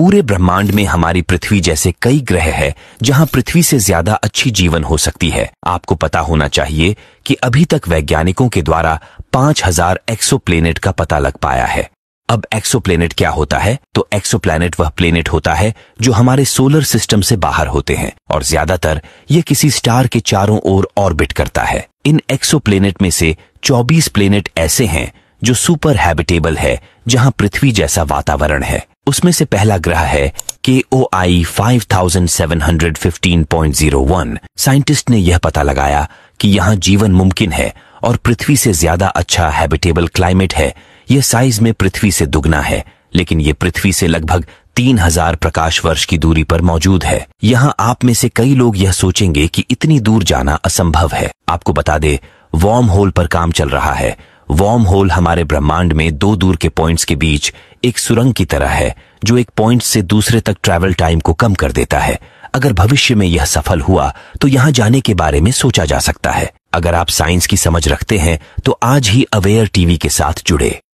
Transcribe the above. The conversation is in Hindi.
पूरे ब्रह्मांड में हमारी पृथ्वी जैसे कई ग्रह है जहां पृथ्वी से ज्यादा अच्छी जीवन हो सकती है आपको पता होना चाहिए कि अभी तक वैज्ञानिकों के द्वारा 5000 एक्सोप्लेनेट का पता लग पाया है अब एक्सोप्लेनेट क्या होता है तो एक्सोप्लेनेट वह प्लेनेट होता है जो हमारे सोलर सिस्टम से बाहर होते हैं और ज्यादातर ये किसी स्टार के चारों ओर ऑर्बिट करता है इन एक्सोप्लेनेट में से 24 प्लेनेट ऐसे हैं जो सुपर हैबिटेबल है जहां पृथ्वी जैसा वातावरण है उसमें से पहला ग्रह है K O I five thousand seven hundred fifteen point zero one scientist ने यह पता लगाया कि यहाँ जीवन मुमकिन है और पृथ्वी से ज्यादा अच्छा हैबिटेबल क्लाइमेट है यह साइज में पृथ्वी से दुगना है लेकिन ये पृथ्वी से लगभग तीन हजार प्रकाश वर्ष की दूरी पर मौजूद है यहाँ आप में से कई लोग यह सोचेंगे कि इतनी दूर जाना असंभव है आपको बता दे वार्म होल पर काम चल रहा है वॉर्म होल हमारे ब्रह्मांड में दो दूर के पॉइंट्स के बीच एक सुरंग की तरह है जो एक पॉइंट से दूसरे तक ट्रैवल टाइम को कम कर देता है अगर भविष्य में यह सफल हुआ तो यहाँ जाने के बारे में सोचा जा सकता है अगर आप साइंस की समझ रखते हैं तो आज ही अवेयर टीवी के साथ जुड़े